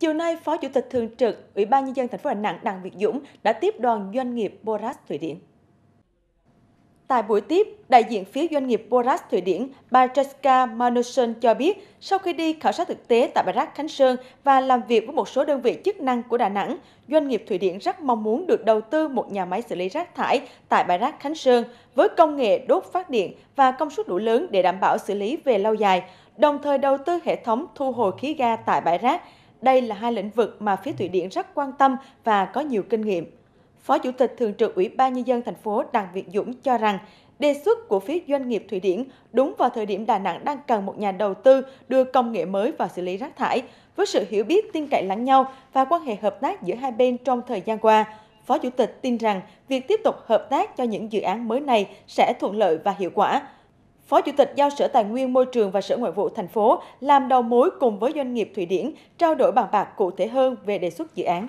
Chiều nay, Phó Chủ tịch Thường trực Ủy ban Nhân dân thành phố Đà Nẵng Đặng Việt Dũng đã tiếp đoàn doanh nghiệp Boras Thụy Điển. Tại buổi tiếp, đại diện phía doanh nghiệp Boras Thụy Điển, bà Jessica manusson cho biết, sau khi đi khảo sát thực tế tại Bà Rác Khánh Sơn và làm việc với một số đơn vị chức năng của Đà Nẵng, doanh nghiệp Thụy Điển rất mong muốn được đầu tư một nhà máy xử lý rác thải tại Bà Rác Khánh Sơn với công nghệ đốt phát điện và công suất đủ lớn để đảm bảo xử lý về lâu dài, đồng thời đầu tư hệ thống thu hồi khí ga tại bãi rác đây là hai lĩnh vực mà phía Thụy Điển rất quan tâm và có nhiều kinh nghiệm. Phó Chủ tịch Thường trực Ủy ban Nhân dân thành phố Đặng Việt Dũng cho rằng, đề xuất của phía doanh nghiệp Thụy Điển đúng vào thời điểm Đà Nẵng đang cần một nhà đầu tư đưa công nghệ mới vào xử lý rác thải. Với sự hiểu biết tin cậy lẫn nhau và quan hệ hợp tác giữa hai bên trong thời gian qua, Phó Chủ tịch tin rằng việc tiếp tục hợp tác cho những dự án mới này sẽ thuận lợi và hiệu quả, Phó Chủ tịch giao Sở Tài nguyên Môi trường và Sở Ngoại vụ thành phố làm đầu mối cùng với doanh nghiệp Thụy Điển trao đổi bàn bạc cụ thể hơn về đề xuất dự án.